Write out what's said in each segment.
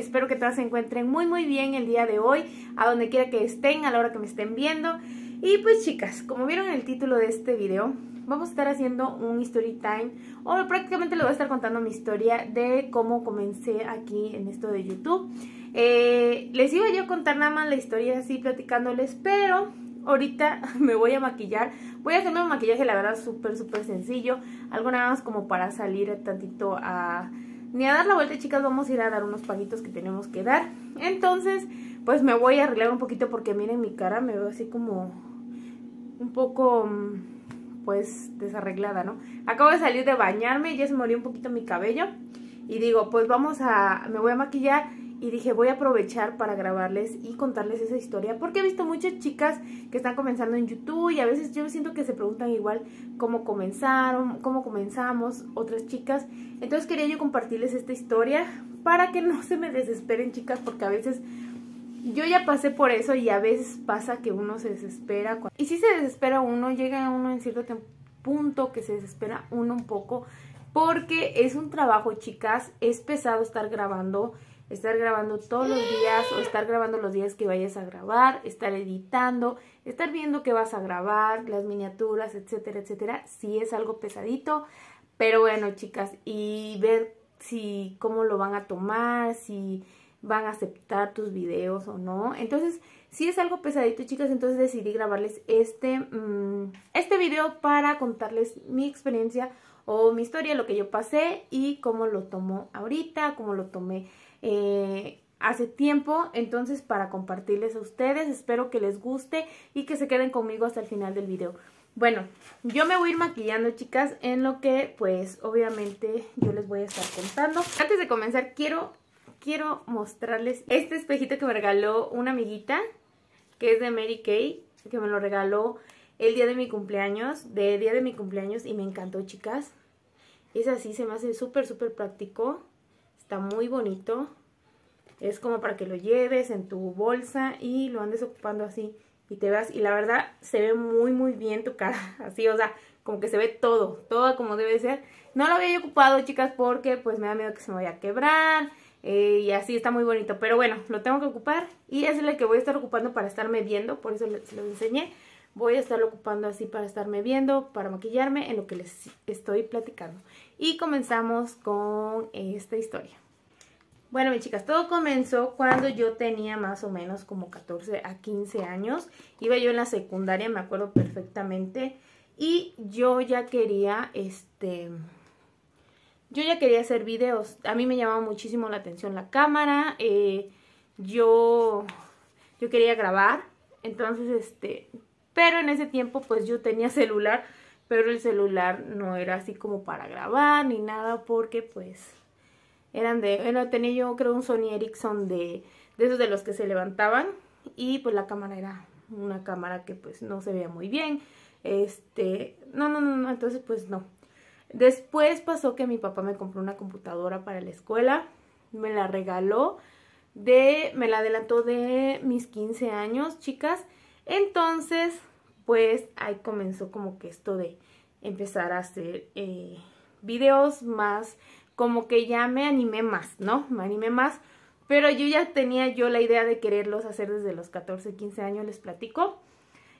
Espero que todas se encuentren muy muy bien el día de hoy, a donde quiera que estén, a la hora que me estén viendo. Y pues chicas, como vieron en el título de este video, vamos a estar haciendo un story time, o prácticamente les voy a estar contando mi historia de cómo comencé aquí en esto de YouTube. Eh, les iba yo a contar nada más la historia así platicándoles, pero ahorita me voy a maquillar. Voy a hacerme un maquillaje, la verdad, súper, súper sencillo. Algo nada más como para salir tantito a ni a dar la vuelta, chicas, vamos a ir a dar unos paguitos que tenemos que dar. Entonces, pues me voy a arreglar un poquito porque miren mi cara, me veo así como un poco, mm, pues, desarreglada, ¿no? Acabo de salir de bañarme, ya se me un poquito mi cabello. Y digo, pues vamos a, me voy a maquillar y dije, voy a aprovechar para grabarles y contarles esa historia, porque he visto muchas chicas que están comenzando en YouTube y a veces yo siento que se preguntan igual cómo comenzaron, cómo comenzamos otras chicas. Entonces quería yo compartirles esta historia para que no se me desesperen chicas, porque a veces yo ya pasé por eso y a veces pasa que uno se desespera. Y si se desespera uno, llega uno en cierto punto que se desespera uno un poco, porque es un trabajo chicas, es pesado estar grabando estar grabando todos los días o estar grabando los días que vayas a grabar, estar editando, estar viendo qué vas a grabar, las miniaturas, etcétera, etcétera, Si es algo pesadito, pero bueno, chicas, y ver si cómo lo van a tomar, si van a aceptar tus videos o no. Entonces, si es algo pesadito, chicas, entonces decidí grabarles este, mm, este video para contarles mi experiencia o mi historia, lo que yo pasé y cómo lo tomo ahorita, cómo lo tomé eh, hace tiempo, entonces para compartirles a ustedes, espero que les guste y que se queden conmigo hasta el final del video. Bueno, yo me voy a ir maquillando, chicas, en lo que, pues, obviamente yo les voy a estar contando. Antes de comenzar, quiero, quiero mostrarles este espejito que me regaló una amiguita, que es de Mary Kay, que me lo regaló el día de mi cumpleaños, de día de mi cumpleaños, y me encantó, chicas. Es así, se me hace súper, súper práctico. Está muy bonito. Es como para que lo lleves en tu bolsa y lo andes ocupando así. Y te veas, y la verdad, se ve muy, muy bien tu cara. Así, o sea, como que se ve todo, todo como debe ser. No lo había ocupado, chicas, porque pues me da miedo que se me vaya a quebrar. Eh, y así está muy bonito. Pero bueno, lo tengo que ocupar. Y es el que voy a estar ocupando para estarme viendo. Por eso les, lo enseñé. Voy a estarlo ocupando así para estarme viendo, para maquillarme, en lo que les estoy platicando y comenzamos con esta historia. Bueno, mis chicas, todo comenzó cuando yo tenía más o menos como 14 a 15 años. Iba yo en la secundaria, me acuerdo perfectamente. Y yo ya quería, este, yo ya quería hacer videos. A mí me llamaba muchísimo la atención la cámara. Eh, yo, yo quería grabar. Entonces, este, pero en ese tiempo pues yo tenía celular pero el celular no era así como para grabar ni nada porque pues eran de, bueno, tenía yo creo un Sony Ericsson de, de esos de los que se levantaban y pues la cámara era una cámara que pues no se veía muy bien, este, no, no, no, no, entonces pues no. Después pasó que mi papá me compró una computadora para la escuela, me la regaló de, me la adelantó de mis 15 años, chicas, entonces pues ahí comenzó como que esto de empezar a hacer eh, videos más, como que ya me animé más, ¿no? Me animé más, pero yo ya tenía yo la idea de quererlos hacer desde los 14, 15 años, les platico.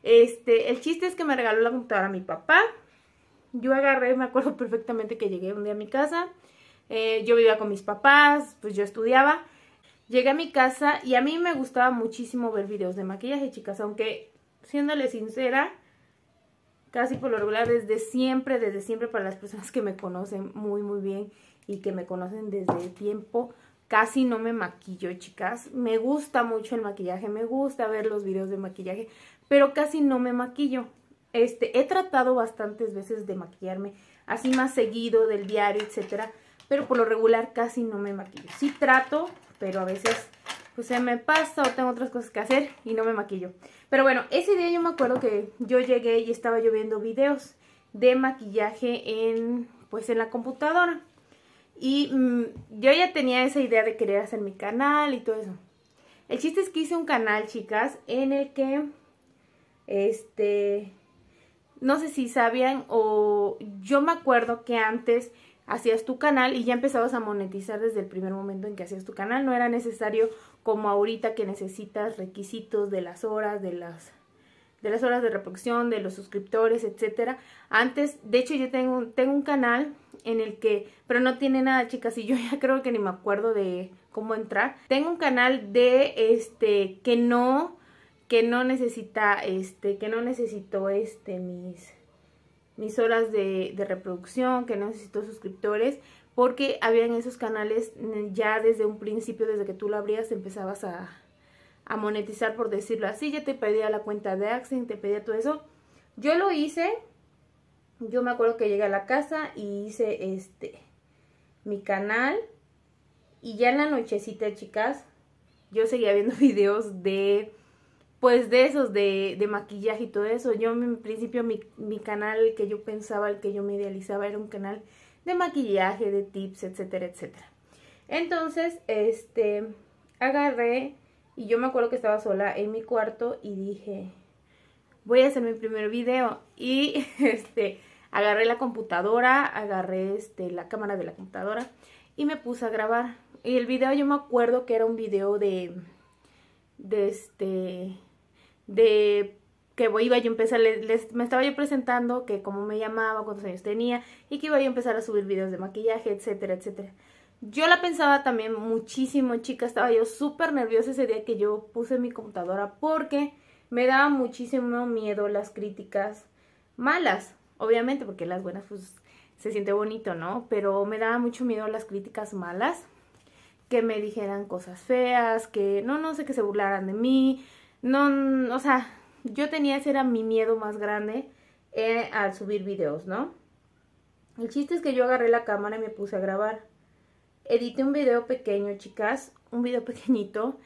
Este, el chiste es que me regaló la computadora a mi papá. Yo agarré, me acuerdo perfectamente que llegué un día a mi casa. Eh, yo vivía con mis papás, pues yo estudiaba. Llegué a mi casa y a mí me gustaba muchísimo ver videos de maquillaje, chicas, aunque siéndole sincera, casi por lo regular desde siempre, desde siempre para las personas que me conocen muy muy bien y que me conocen desde tiempo, casi no me maquillo, chicas. Me gusta mucho el maquillaje, me gusta ver los videos de maquillaje, pero casi no me maquillo. Este, he tratado bastantes veces de maquillarme, así más seguido, del diario, etcétera, pero por lo regular casi no me maquillo. Sí trato, pero a veces o pues, sea, me pasa o tengo otras cosas que hacer y no me maquillo. Pero bueno, ese día yo me acuerdo que yo llegué y estaba yo viendo videos de maquillaje en, pues en la computadora. Y mm, yo ya tenía esa idea de querer hacer mi canal y todo eso. El chiste es que hice un canal, chicas, en el que, este, no sé si sabían o yo me acuerdo que antes hacías tu canal y ya empezabas a monetizar desde el primer momento en que hacías tu canal. No era necesario como ahorita que necesitas requisitos de las horas, de las de las horas de reproducción, de los suscriptores, etcétera. Antes, de hecho yo tengo, tengo un canal en el que, pero no tiene nada chicas y yo ya creo que ni me acuerdo de cómo entrar. Tengo un canal de este que no, que no necesita, este, que no necesito este mis mis horas de, reproducción, que necesito suscriptores, porque habían esos canales ya desde un principio, desde que tú lo abrías, empezabas a, a monetizar, por decirlo así. Ya te pedía la cuenta de Accent, te pedía todo eso. Yo lo hice, yo me acuerdo que llegué a la casa y hice este, mi canal. Y ya en la nochecita, chicas, yo seguía viendo videos de pues de esos, de, maquillaje y todo eso. Yo en principio mi, canal que yo pensaba, el que yo me idealizaba era un canal de maquillaje, de tips, etcétera, etcétera. Entonces, este, agarré y yo me acuerdo que estaba sola en mi cuarto y dije, voy a hacer mi primer video. Y este, agarré la computadora, agarré este, la cámara de la computadora y me puse a grabar. Y el video yo me acuerdo que era un video de, de este, de que iba yo a empezar, les, me estaba yo presentando que cómo me llamaba, cuántos años tenía y que iba a empezar a subir videos de maquillaje, etcétera, etcétera. Yo la pensaba también muchísimo, chica, estaba yo súper nerviosa ese día que yo puse mi computadora porque me daba muchísimo miedo las críticas malas, obviamente, porque las buenas pues, se siente bonito, ¿no? Pero me daba mucho miedo las críticas malas, que me dijeran cosas feas, que no, no sé, que se burlaran de mí, no, o sea, yo tenía, ese era mi miedo más grande eh, al subir videos, ¿no? El chiste es que yo agarré la cámara y me puse a grabar. Edité un video pequeño, chicas, un video pequeñito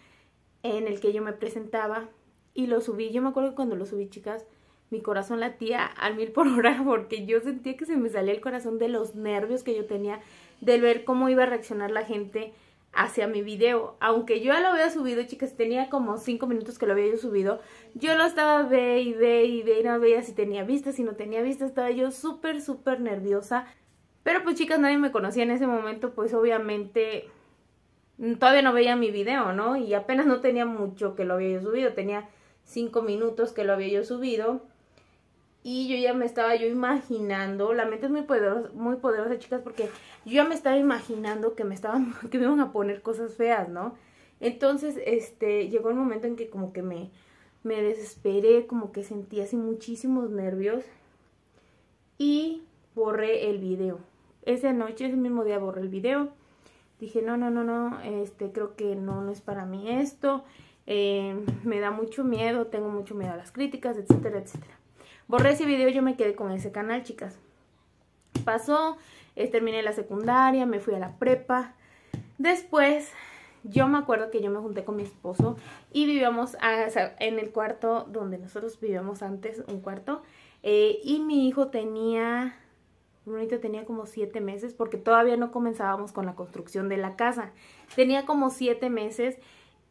en el que yo me presentaba y lo subí. Yo me acuerdo que cuando lo subí, chicas, mi corazón latía al mil por hora porque yo sentía que se me salía el corazón de los nervios que yo tenía, del ver cómo iba a reaccionar la gente, hacia mi video. Aunque yo ya lo había subido, chicas, tenía como 5 minutos que lo había yo subido. Yo lo estaba ve y ve y ve y no veía si tenía vistas, si no tenía vistas. Estaba yo súper, súper nerviosa. Pero pues chicas, nadie me conocía en ese momento, pues obviamente mm, todavía no veía mi video, ¿no? Y apenas no tenía mucho que lo había yo subido. Tenía 5 minutos que lo había yo subido y yo ya me estaba yo imaginando, la mente es muy poderosa, chicas, porque yo ya me estaba imaginando que me estaban, que me iban a poner cosas feas, ¿no? Entonces, este, llegó el momento en que como que me, me desesperé, como que sentí así muchísimos nervios y borré el video. Esa noche, ese mismo día borré el video. Dije, no, no, no, no, este, creo que no, no es para mí esto. Eh, me da mucho miedo, tengo mucho miedo a las críticas, etcétera, etcétera. Borré ese video, yo me quedé con ese canal, chicas. Pasó, eh, terminé la secundaria, me fui a la prepa. Después, yo me acuerdo que yo me junté con mi esposo y vivíamos ah, en el cuarto donde nosotros vivíamos antes, un cuarto. Eh, y mi hijo tenía, bonito, tenía como siete meses porque todavía no comenzábamos con la construcción de la casa. Tenía como siete meses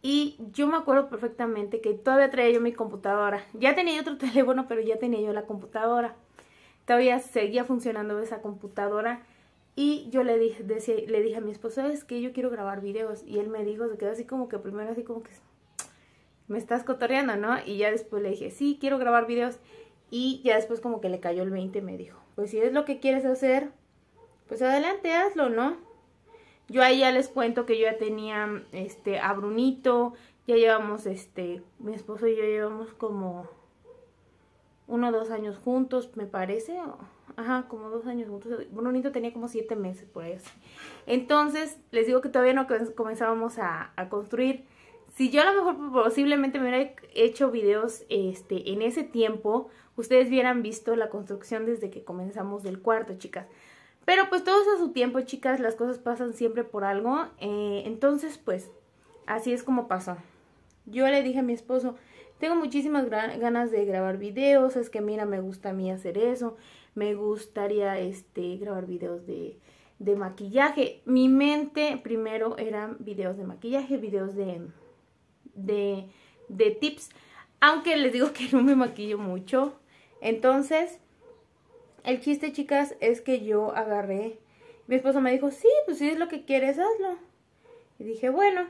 y yo me acuerdo perfectamente que todavía traía yo mi computadora. Ya tenía otro teléfono, pero ya tenía yo la computadora. Todavía seguía funcionando esa computadora. Y yo le dije, le dije a mi esposo, es que yo quiero grabar videos. Y él me dijo, se quedó así como que primero así como que me estás cotorreando, ¿no? Y ya después le dije, sí, quiero grabar videos. Y ya después como que le cayó el 20 y me dijo, pues si es lo que quieres hacer, pues adelante, hazlo, ¿no? Yo ahí ya les cuento que yo ya tenía este, a Brunito, ya llevamos, este, mi esposo y yo llevamos como uno o dos años juntos, me parece. Ajá, como dos años juntos. Brunito tenía como siete meses por ahí. Entonces, les digo que todavía no comenzábamos a, construir. Si yo a lo mejor posiblemente me hubiera hecho videos este, en ese tiempo, ustedes hubieran visto la construcción desde que comenzamos del cuarto, chicas. Pero pues todo a su tiempo, chicas, las cosas pasan siempre por algo. Eh, entonces, pues, así es como pasó. Yo le dije a mi esposo, tengo muchísimas ganas de grabar videos, es que mira, me gusta a mí hacer eso, me gustaría este, grabar videos de, de maquillaje. Mi mente primero eran videos de maquillaje, videos de, de, de tips, aunque les digo que no me maquillo mucho. Entonces, el chiste, chicas, es que yo agarré. Mi esposo me dijo, sí, pues si es lo que quieres, hazlo. Y dije, bueno,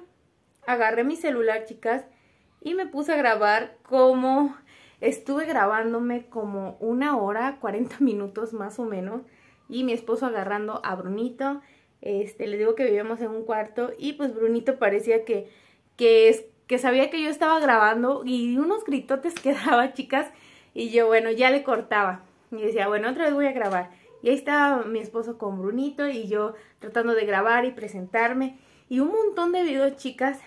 agarré mi celular, chicas, y me puse a grabar como... Estuve grabándome como una hora, 40 minutos más o menos, y mi esposo agarrando a Brunito. Este, les digo que vivíamos en un cuarto y pues Brunito parecía que, que, es, que sabía que yo estaba grabando y unos gritotes que daba, chicas, y yo, bueno, ya le cortaba. Y decía, bueno, otra vez voy a grabar. Y ahí estaba mi esposo con Brunito y yo tratando de grabar y presentarme. Y un montón de videos, chicas,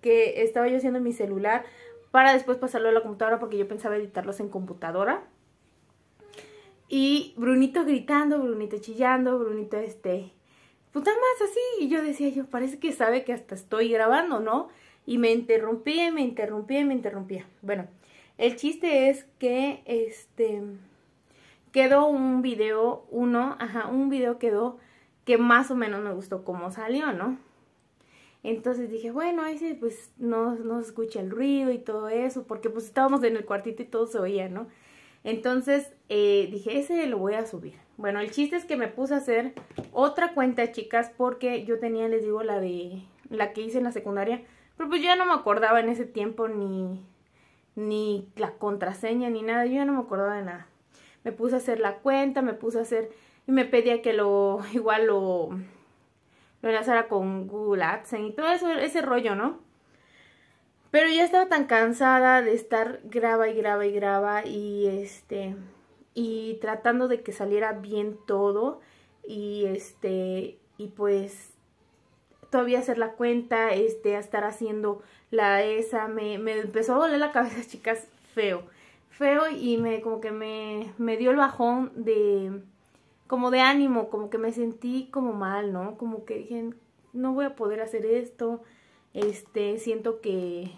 que estaba yo haciendo en mi celular para después pasarlo a la computadora porque yo pensaba editarlos en computadora. Y Brunito gritando, Brunito chillando, Brunito este... puta pues más así. Y yo decía, yo parece que sabe que hasta estoy grabando, ¿no? Y me interrumpía, me interrumpía, me interrumpía. Bueno, el chiste es que este quedó un video, uno, ajá, un video quedó que más o menos me gustó cómo salió, ¿no? Entonces dije, bueno, ahí sí, pues no, se escucha el ruido y todo eso, porque pues estábamos en el cuartito y todo se oía, ¿no? Entonces eh, dije, ese lo voy a subir. Bueno, el chiste es que me puse a hacer otra cuenta, chicas, porque yo tenía, les digo, la de la que hice en la secundaria, pero pues yo ya no me acordaba en ese tiempo ni, ni la contraseña ni nada, yo ya no me acordaba de nada me puse a hacer la cuenta, me puse a hacer y me pedía que lo igual lo, lo enlazara con Google AdSense y todo eso, ese rollo, ¿no? Pero ya estaba tan cansada de estar graba y graba y graba y este y tratando de que saliera bien todo y este y pues todavía hacer la cuenta, este, a estar haciendo la esa, me, me empezó a doler la cabeza, chicas, feo feo y me como que me, me dio el bajón de como de ánimo, como que me sentí como mal, ¿no? Como que dije, no voy a poder hacer esto, este, siento que,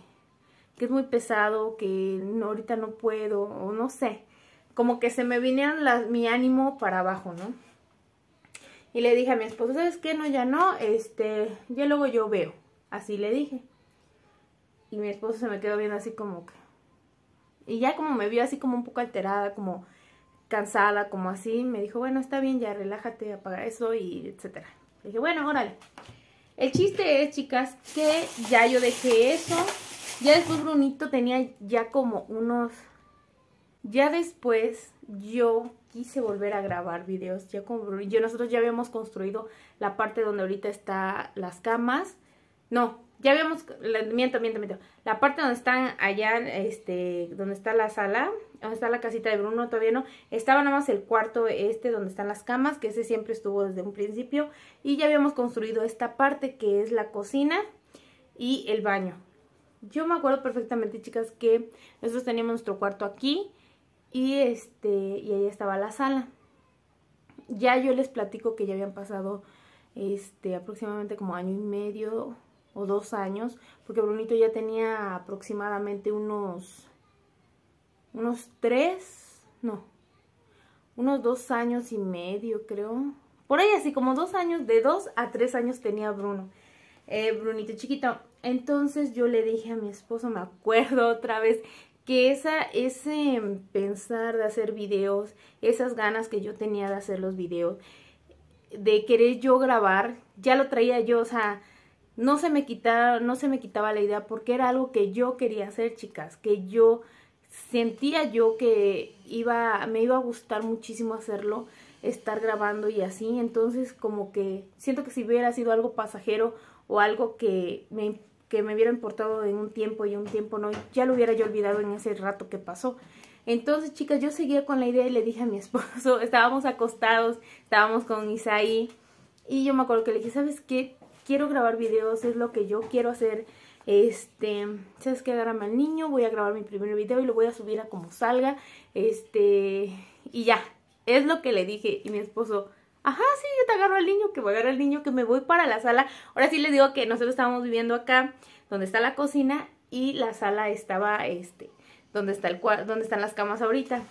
que es muy pesado, que ahorita no puedo, o no sé. Como que se me vinieron las, mi ánimo para abajo, ¿no? Y le dije a mi esposo, ¿sabes qué? No, ya no, este, ya luego yo veo. Así le dije. Y mi esposo se me quedó viendo así como que, y ya como me vio así como un poco alterada, como cansada, como así, me dijo, bueno, está bien, ya relájate, apaga eso y etcétera. Le dije, bueno, órale. El chiste es, chicas, que ya yo dejé eso. Ya después Brunito tenía ya como unos... Ya después yo quise volver a grabar videos. Ya con yo nosotros ya habíamos construido la parte donde ahorita está las camas. No, ya habíamos, miento, miento, miento. La parte donde están allá, este, donde está la sala, donde está la casita de Bruno, todavía no. Estaba nada más el cuarto este donde están las camas, que ese siempre estuvo desde un principio. Y ya habíamos construido esta parte que es la cocina y el baño. Yo me acuerdo perfectamente, chicas, que nosotros teníamos nuestro cuarto aquí y este y ahí estaba la sala. Ya yo les platico que ya habían pasado este aproximadamente como año y medio o dos años, porque Brunito ya tenía aproximadamente unos, unos tres, no, unos dos años y medio creo. Por ahí así como dos años, de dos a tres años tenía Bruno. Eh, Brunito chiquito. Entonces yo le dije a mi esposo, me acuerdo otra vez, que esa, ese pensar de hacer videos, esas ganas que yo tenía de hacer los videos, de querer yo grabar, ya lo traía yo, o sea, no se me quitaba, no se me quitaba la idea porque era algo que yo quería hacer, chicas, que yo sentía yo que iba, me iba a gustar muchísimo hacerlo, estar grabando y así, entonces como que siento que si hubiera sido algo pasajero o algo que me, me hubiera importado en un tiempo y un tiempo no, ya lo hubiera yo olvidado en ese rato que pasó. Entonces, chicas, yo seguía con la idea y le dije a mi esposo, estábamos acostados, estábamos con Isaí, y yo me acuerdo que le dije, ¿sabes qué? quiero grabar videos, es lo que yo quiero hacer. Este, sabes que agarrame al niño, voy a grabar mi primer video y lo voy a subir a como salga. Este, y ya, es lo que le dije. Y mi esposo, ajá, sí, yo te agarro al niño, que voy a agarrar al niño, que me voy para la sala. Ahora sí les digo que nosotros estábamos viviendo acá, donde está la cocina, y la sala estaba, este, donde, está el, están las camas ahorita.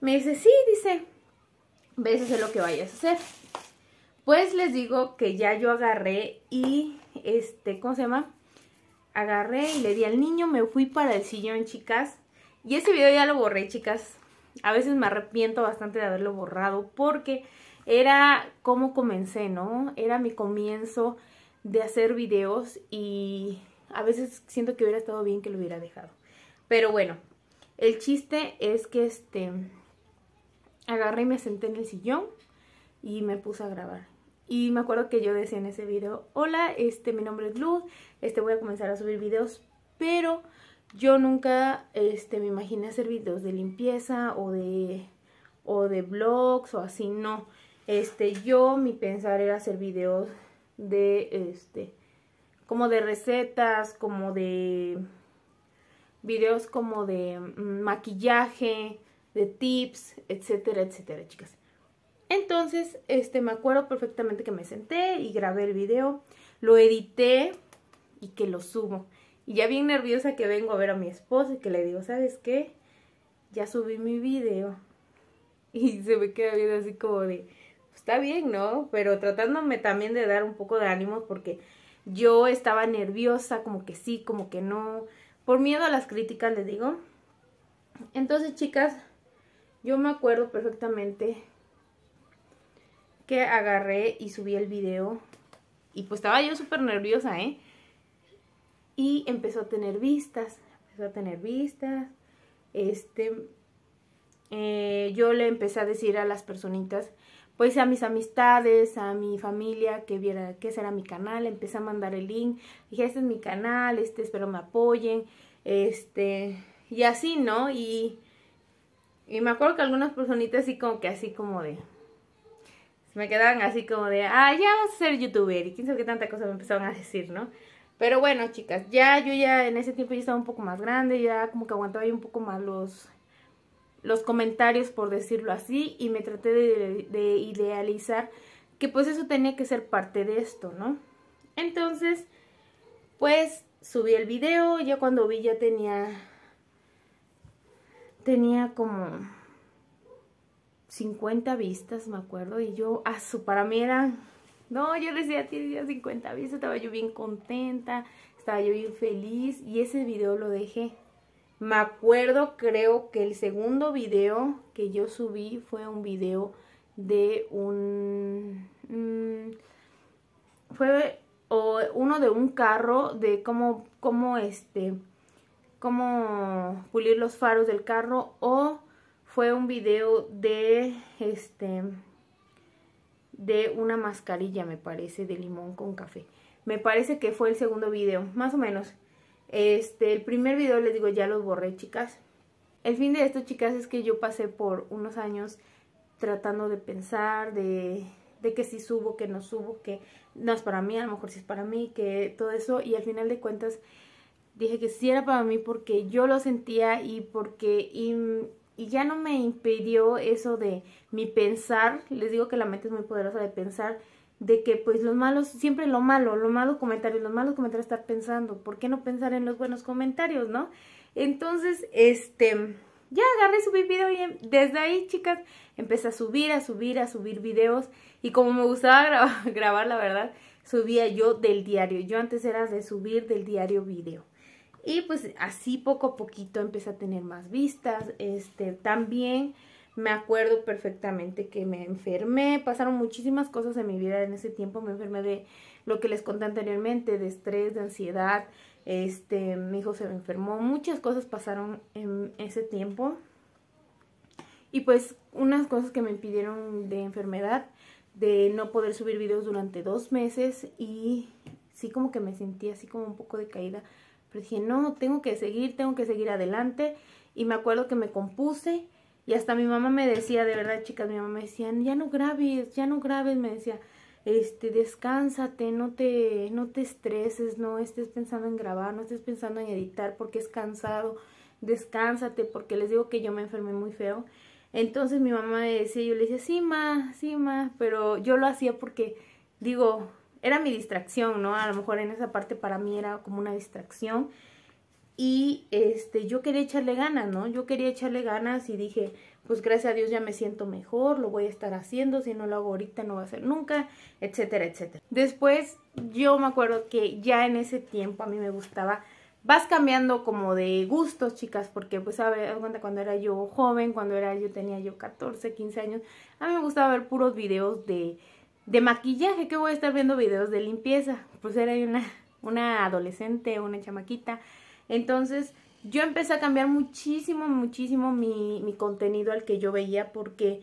Me dice, sí, dice, ves, hacer lo que vayas a hacer. Pues les digo que ya yo agarré y, este, ¿cómo se llama? Agarré y le di al niño, me fui para el sillón, chicas. Y ese video ya lo borré, chicas. A veces me arrepiento bastante de haberlo borrado porque era como comencé, ¿no? Era mi comienzo de hacer videos y a veces siento que hubiera estado bien que lo hubiera dejado. Pero bueno, el chiste es que este agarré y me senté en el sillón y me puse a grabar. Y me acuerdo que yo decía en ese video, hola, este, mi nombre es Luz, este, voy a comenzar a subir videos, pero yo nunca, este, me imaginé hacer videos de limpieza o de, o de blogs o así, no. Este, yo, mi pensar era hacer videos de, este, como de recetas, como de videos como de mm, maquillaje, de tips, etcétera, etcétera, chicas. Entonces, este, me acuerdo perfectamente que me senté y grabé el video, lo edité y que lo subo. Y ya bien nerviosa que vengo a ver a mi esposa y que le digo, ¿sabes qué? Ya subí mi video. Y se me queda viendo así como de, pues, está bien, ¿no? Pero tratándome también de dar un poco de ánimo porque yo estaba nerviosa, como que sí, como que no, por miedo a las críticas, le digo. Entonces, chicas, yo me acuerdo perfectamente agarré y subí el video. Y pues estaba yo súper nerviosa, ¿eh? Y empezó a tener vistas, empezó a tener vistas. Este, eh, yo le empecé a decir a las personitas, pues a mis amistades, a mi familia, que viera que ese era mi canal, empecé a mandar el link, dije, este es mi canal, este espero me apoyen, este, y así, ¿no? Y, y me acuerdo que algunas personitas y como que así como de, me quedaban así como de, ah, ya vas a ser youtuber y quién sabe qué tanta cosa me empezaron a decir, ¿no? Pero bueno, chicas, ya yo ya en ese tiempo ya estaba un poco más grande, ya como que aguantaba ahí un poco más los, los comentarios, por decirlo así, y me traté de, de idealizar que pues eso tenía que ser parte de esto, ¿no? Entonces, pues subí el video, ya cuando vi ya tenía, tenía como 50 vistas, me acuerdo, y yo, a ah, su, para mí era, no, yo decía, tiene 50 vistas, estaba yo bien contenta, estaba yo bien feliz, y ese video lo dejé. Me acuerdo, creo que el segundo video que yo subí fue un video de un... Mm, fue o uno de un carro, de cómo, cómo, este, cómo pulir los faros del carro, o fue un video de este de una mascarilla, me parece, de limón con café. Me parece que fue el segundo video, más o menos. Este, el primer video les digo ya los borré, chicas. El fin de esto, chicas, es que yo pasé por unos años tratando de pensar, de, de que si subo, que no subo, que no es para mí, a lo mejor si es para mí, que todo eso. Y al final de cuentas dije que sí era para mí porque yo lo sentía y porque y ya no me impidió eso de mi pensar, les digo que la mente es muy poderosa de pensar, de que pues los malos, siempre lo malo, lo malo comentarios, los malos comentarios estar pensando, ¿por qué no pensar en los buenos comentarios, no? Entonces, este, ya agarré, subir video y em, desde ahí, chicas, empecé a subir, a subir, a subir videos y como me gustaba grabar la verdad, subía yo del diario, yo antes era de subir del diario video. Y pues así poco a poquito empecé a tener más vistas. Este, también me acuerdo perfectamente que me enfermé. Pasaron muchísimas cosas en mi vida en ese tiempo. Me enfermé de lo que les conté anteriormente, de estrés, de ansiedad. Este, mi hijo se me enfermó. Muchas cosas pasaron en ese tiempo. Y pues unas cosas que me impidieron de enfermedad, de no poder subir videos durante dos meses y sí como que me sentí así como un poco de caída pero dije, no, tengo que seguir, tengo que seguir adelante. Y me acuerdo que me compuse y hasta mi mamá me decía, de verdad, chicas, mi mamá me decía, ya no grabes, ya no grabes, me decía, este, descánsate, no te, no te estreses, no estés pensando en grabar, no estés pensando en editar porque es cansado, descánsate, porque les digo que yo me enfermé muy feo. Entonces mi mamá me decía, yo le decía, sí, ma, sí, ma, pero yo lo hacía porque, digo, era mi distracción, ¿no? A lo mejor en esa parte para mí era como una distracción. Y este, yo quería echarle ganas, ¿no? Yo quería echarle ganas y dije, pues gracias a Dios ya me siento mejor, lo voy a estar haciendo, si no lo hago ahorita no va a hacer nunca, etcétera, etcétera. Después yo me acuerdo que ya en ese tiempo a mí me gustaba vas cambiando como de gustos, chicas, porque pues sabes, cuando era yo joven, cuando era yo tenía yo 14, 15 años, a mí me gustaba ver puros videos de de maquillaje, que voy a estar viendo videos de limpieza. Pues era una, una adolescente, una chamaquita. Entonces yo empecé a cambiar muchísimo, muchísimo mi, mi contenido al que yo veía porque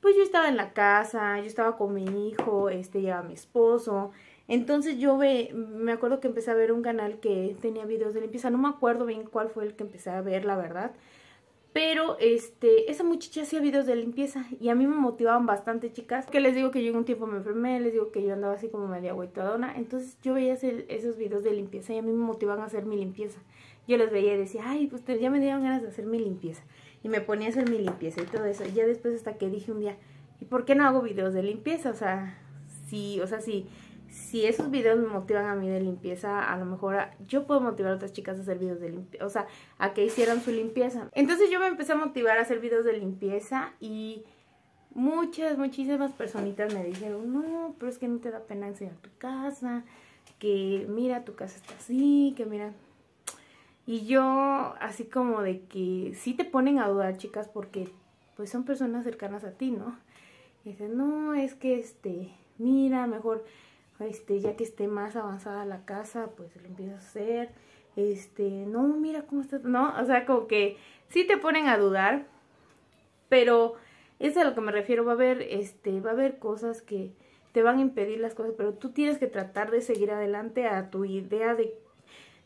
pues yo estaba en la casa, yo estaba con mi hijo, este ya mi esposo. Entonces yo ve, me acuerdo que empecé a ver un canal que tenía videos de limpieza, no me acuerdo bien cuál fue el que empecé a ver, la verdad. Pero este, esa muchacha hacía videos de limpieza y a mí me motivaban bastante, chicas. Que les digo que yo un tiempo me enfermé, les digo que yo andaba así como media agüitadona. Entonces yo veía esos videos de limpieza y a mí me motivaban a hacer mi limpieza. Yo los veía y decía, ay, pues ya me dieron ganas de hacer mi limpieza. Y me ponía a hacer mi limpieza y todo eso. Y ya después hasta que dije un día, ¿y por qué no hago videos de limpieza? O sea, sí, o sea, sí si esos videos me motivan a mí de limpieza, a lo mejor yo puedo motivar a otras chicas a hacer videos de limpieza, o sea, a que hicieran su limpieza. Entonces yo me empecé a motivar a hacer videos de limpieza y muchas, muchísimas personitas me dijeron, no, pero es que no te da pena enseñar tu casa, que mira, tu casa está así, que mira. Y yo, así como de que sí te ponen a dudar, chicas, porque pues son personas cercanas a ti, ¿no? Y dicen, no, es que este, mira, mejor este, ya que esté más avanzada la casa, pues lo empiezo a hacer, este, no, mira cómo está, no, o sea, como que sí te ponen a dudar, pero es a lo que me refiero, va a haber, este, va a haber cosas que te van a impedir las cosas, pero tú tienes que tratar de seguir adelante a tu idea de,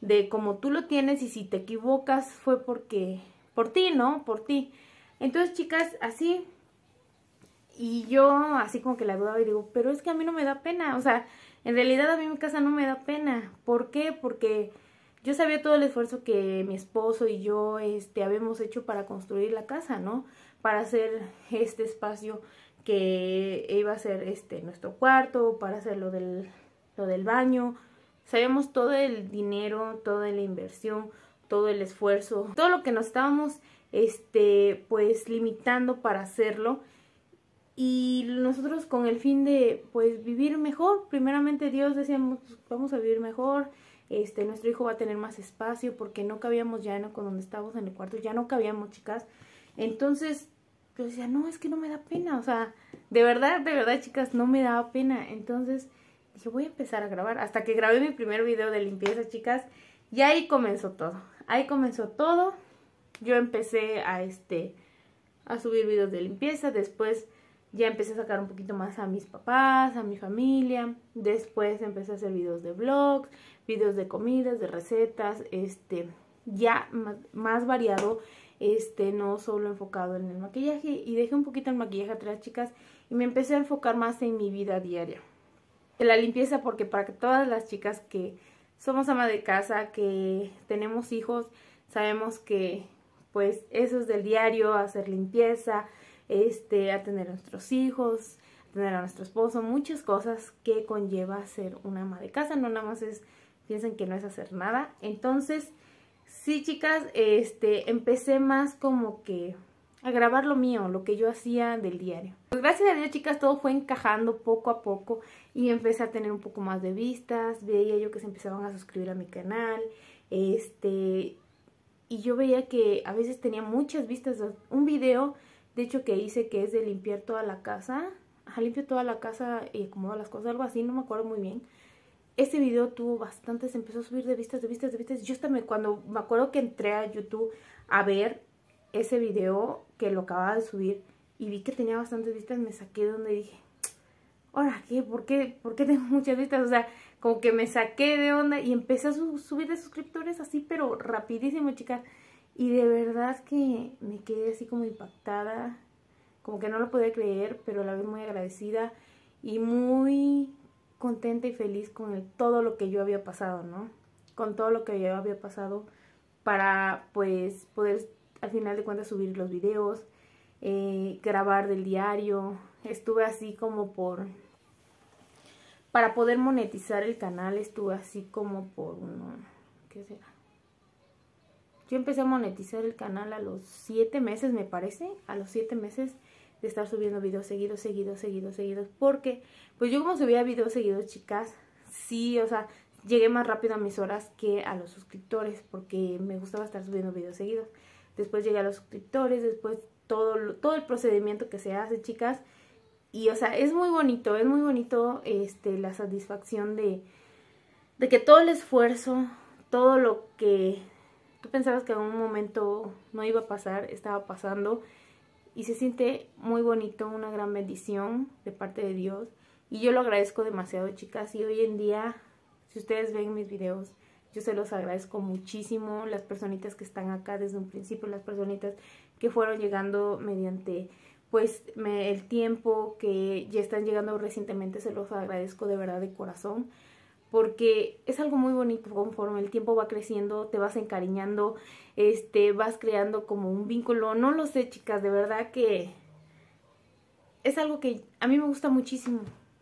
de cómo tú lo tienes y si te equivocas fue porque, por ti, ¿no? Por ti. Entonces, chicas, así y yo así como que la dudaba y digo, pero es que a mí no me da pena, o sea, en realidad a mí mi casa no me da pena. ¿Por qué? Porque yo sabía todo el esfuerzo que mi esposo y yo este, habíamos hecho para construir la casa, ¿no? Para hacer este espacio que iba a ser este, nuestro cuarto, para hacer lo del, lo del baño. Sabíamos todo el dinero, toda la inversión, todo el esfuerzo, todo lo que nos estábamos este, pues limitando para hacerlo y nosotros con el fin de pues vivir mejor, primeramente Dios decíamos pues, vamos a vivir mejor, este nuestro hijo va a tener más espacio porque no cabíamos ya no, con donde estábamos en el cuarto, ya no cabíamos chicas, entonces yo decía no es que no me da pena, o sea de verdad, de verdad chicas no me daba pena, entonces dije voy a empezar a grabar, hasta que grabé mi primer video de limpieza chicas y ahí comenzó todo, ahí comenzó todo, yo empecé a este a subir videos de limpieza, después ya empecé a sacar un poquito más a mis papás, a mi familia. Después empecé a hacer videos de vlogs, videos de comidas, de recetas, este, ya más, variado, este, no solo enfocado en el maquillaje. Y dejé un poquito el maquillaje atrás, chicas, y me empecé a enfocar más en mi vida diaria. En la limpieza, porque para todas las chicas que somos ama de casa, que tenemos hijos, sabemos que pues eso es del diario, hacer limpieza, este, a tener a nuestros hijos, a tener a nuestro esposo, muchas cosas que conlleva ser una ama de casa, no nada más es, piensen que no es hacer nada. Entonces, sí chicas, este, empecé más como que a grabar lo mío, lo que yo hacía del diario. Pues gracias a Dios, chicas, todo fue encajando poco a poco y empecé a tener un poco más de vistas, veía yo que se empezaban a suscribir a mi canal, este, y yo veía que a veces tenía muchas vistas, un video dicho que hice que es de limpiar toda la casa. Ajá, limpio toda la casa y acomodo las cosas, algo así, no me acuerdo muy bien. Este video tuvo bastantes, empezó a subir de vistas, de vistas, de vistas. Yo hasta me, cuando me acuerdo que entré a YouTube a ver ese video que lo acababa de subir y vi que tenía bastantes vistas, me saqué de donde dije, ahora qué? ¿Por qué? ¿Por qué tengo muchas vistas? O sea, como que me saqué de onda y empecé a subir de suscriptores así, pero rapidísimo, chicas. Y de verdad que me quedé así como impactada, como que no lo podía creer, pero a la vez muy agradecida y muy contenta y feliz con todo lo que yo había pasado, ¿no? Con todo lo que yo había pasado para pues poder al final de cuentas subir los videos, eh, grabar del diario. Estuve así como por... Para poder monetizar el canal estuve así como por uno... ¿Qué será? Yo empecé a monetizar el canal a los 7 meses, me parece, a los 7 meses de estar subiendo videos seguidos, seguidos, seguidos, seguidos, porque pues yo como subía videos seguidos, chicas, sí, o sea, llegué más rápido a mis horas que a los suscriptores, porque me gustaba estar subiendo videos seguidos. Después llegué a los suscriptores, después todo, todo el procedimiento que se hace, chicas. Y, o sea, es muy bonito, es muy bonito este, la satisfacción de, de que todo el esfuerzo, todo lo que pensabas que en un momento no iba a pasar, estaba pasando y se siente muy bonito, una gran bendición de parte de Dios y yo lo agradezco demasiado chicas y hoy en día, si ustedes ven mis videos, yo se los agradezco muchísimo, las personitas que están acá desde un principio, las personitas que fueron llegando mediante pues el tiempo que ya están llegando recientemente, se los agradezco de verdad de corazón porque es algo muy bonito conforme el tiempo va creciendo, te vas encariñando, este, vas creando como un vínculo, no lo sé chicas, de verdad que es algo que a mí me gusta muchísimo,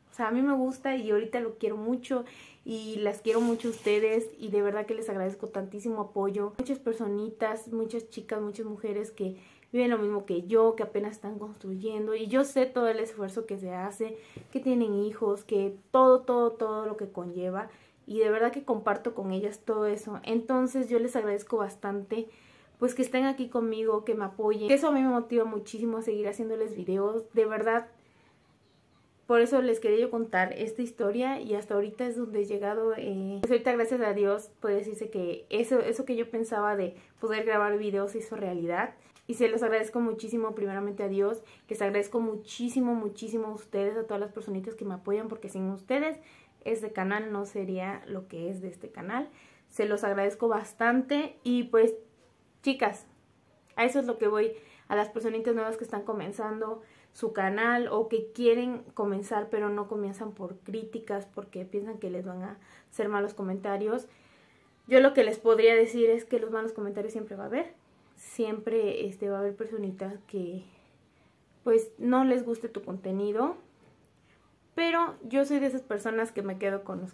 o sea, a mí me gusta y ahorita lo quiero mucho y las quiero mucho a ustedes y de verdad que les agradezco tantísimo apoyo. Muchas personitas, muchas chicas, muchas mujeres que viven lo mismo que yo, que apenas están construyendo y yo sé todo el esfuerzo que se hace, que tienen hijos, que todo, todo, todo lo que conlleva y de verdad que comparto con ellas todo eso. Entonces yo les agradezco bastante pues que estén aquí conmigo, que me apoyen. Eso a mí me motiva muchísimo a seguir haciéndoles videos, de verdad. Por eso les quería yo contar esta historia y hasta ahorita es donde he llegado. Eh, pues ahorita gracias a Dios puede decirse que eso, eso que yo pensaba de poder grabar videos se hizo realidad. Y se los agradezco muchísimo, primeramente a Dios. que se agradezco muchísimo, muchísimo a ustedes, a todas las personitas que me apoyan, porque sin ustedes este canal no sería lo que es de este canal. Se los agradezco bastante. Y pues, chicas, a eso es lo que voy. A las personitas nuevas que están comenzando su canal o que quieren comenzar pero no comienzan por críticas porque piensan que les van a hacer malos comentarios. Yo lo que les podría decir es que los malos comentarios siempre va a haber, siempre este, va a haber personitas que pues no les guste tu contenido. Pero yo soy de esas personas que me quedo con los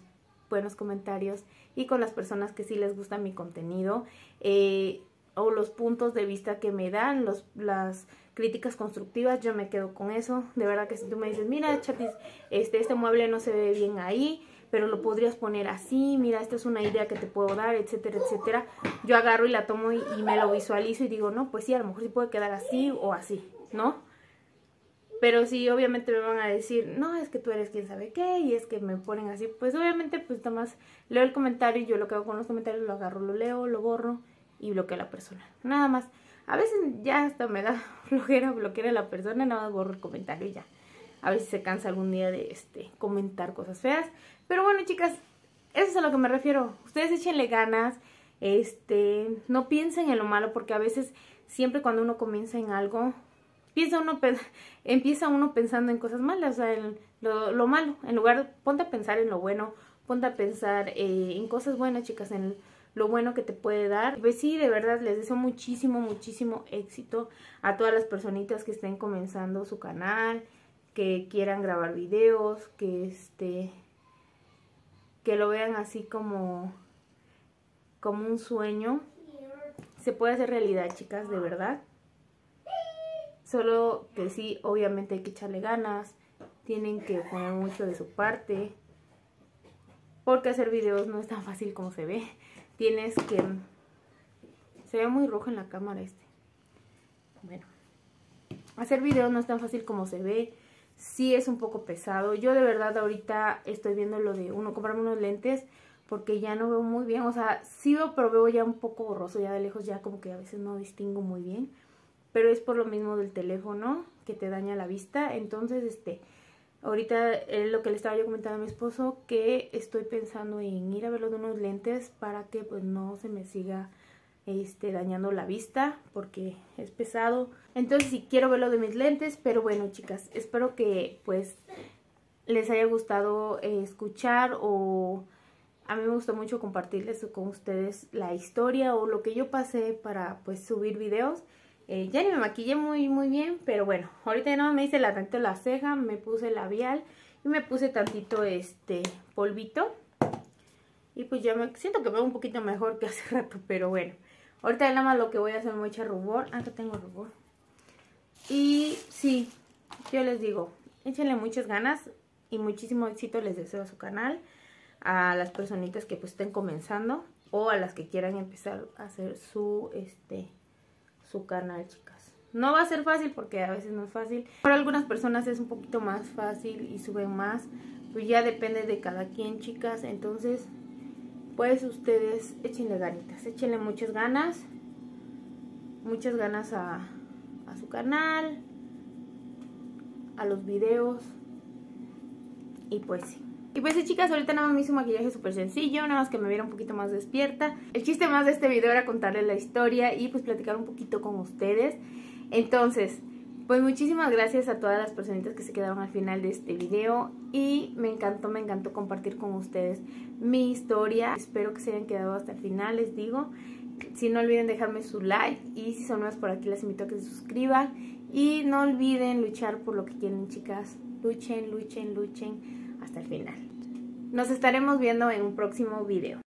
buenos comentarios y con las personas que sí les gusta mi contenido eh, o los puntos de vista que me dan, los, las críticas constructivas, yo me quedo con eso. De verdad que si tú me dices, mira, chatis, este, este mueble no se ve bien ahí, pero lo podrías poner así, mira, esta es una idea que te puedo dar, etcétera, etcétera. Yo agarro y la tomo y, me lo visualizo y digo, no, pues sí, a lo mejor sí puede quedar así o así, ¿no? Pero si sí, obviamente me van a decir, no, es que tú eres quien sabe qué y es que me ponen así, pues obviamente pues nada más leo el comentario y yo lo que hago con los comentarios lo agarro, lo leo, lo borro y bloqueo a la persona. Nada más. A veces ya hasta me da flojera bloquear a la persona, nada más borro el comentario y ya a ver si se cansa algún día de este, comentar cosas feas. Pero bueno, chicas, eso es a lo que me refiero. Ustedes échenle ganas, este, no piensen en lo malo, porque a veces siempre cuando uno comienza en algo, piensa uno, empieza uno pensando en cosas malas, o sea, en lo, malo. En lugar, de, ponte a pensar en lo bueno, ponte a pensar eh, en cosas buenas, chicas, en lo bueno que te puede dar. Pues sí, de verdad, les deseo muchísimo, muchísimo éxito a todas las personitas que estén comenzando su canal, que quieran grabar videos, que este que lo vean así como como un sueño. Se puede hacer realidad, chicas, de verdad. Solo que sí, obviamente hay que echarle ganas, tienen que poner mucho de su parte, porque hacer videos no es tan fácil como se ve. Tienes que... Se ve muy rojo en la cámara este. Bueno. Hacer videos no es tan fácil como se ve sí es un poco pesado. Yo de verdad ahorita estoy viendo lo de uno, comprarme unos lentes porque ya no veo muy bien. O sea, sí veo, pero veo ya un poco borroso, ya de lejos ya como que a veces no distingo muy bien. Pero es por lo mismo del teléfono que te daña la vista. Entonces, este, ahorita lo que le estaba yo comentando a mi esposo, que estoy pensando en ir a verlo de unos lentes para que pues no se me siga este, dañando la vista porque es pesado. Entonces si quiero verlo de mis lentes, pero bueno chicas, espero que pues les haya gustado eh, escuchar o a mí me gustó mucho compartirles con ustedes la historia o lo que yo pasé para pues subir videos. Eh, ya ni me maquillé muy muy bien, pero bueno, ahorita no me hice la, tanto la ceja, me puse labial y me puse tantito este polvito. Y pues ya me siento que veo un poquito mejor que hace rato, pero bueno. Ahorita nada más lo que voy a hacer me rubor. Acá ah, tengo rubor. Y sí, yo les digo, échenle muchas ganas y muchísimo éxito les deseo a su canal, a las personitas que pues estén comenzando o a las que quieran empezar a hacer su, este, su canal, chicas. No va a ser fácil porque a veces no es fácil. Para algunas personas es un poquito más fácil y suben más. Pues ya depende de cada quien, chicas. Entonces, pues ustedes échenle ganitas, échenle muchas ganas, muchas ganas a, su canal, a los videos y pues sí. Y pues sí, chicas, ahorita nada más me hice un maquillaje súper sencillo, nada más que me viera un poquito más despierta. El chiste más de este video era contarles la historia y pues platicar un poquito con ustedes. Entonces, pues muchísimas gracias a todas las personitas que se quedaron al final de este video y me encantó, me encantó compartir con ustedes mi historia. Espero que se hayan quedado hasta el final, les digo. Si no olviden dejarme su like y si son nuevas por aquí les invito a que se suscriban y no olviden luchar por lo que quieren chicas. Luchen, luchen, luchen hasta el final. Nos estaremos viendo en un próximo video.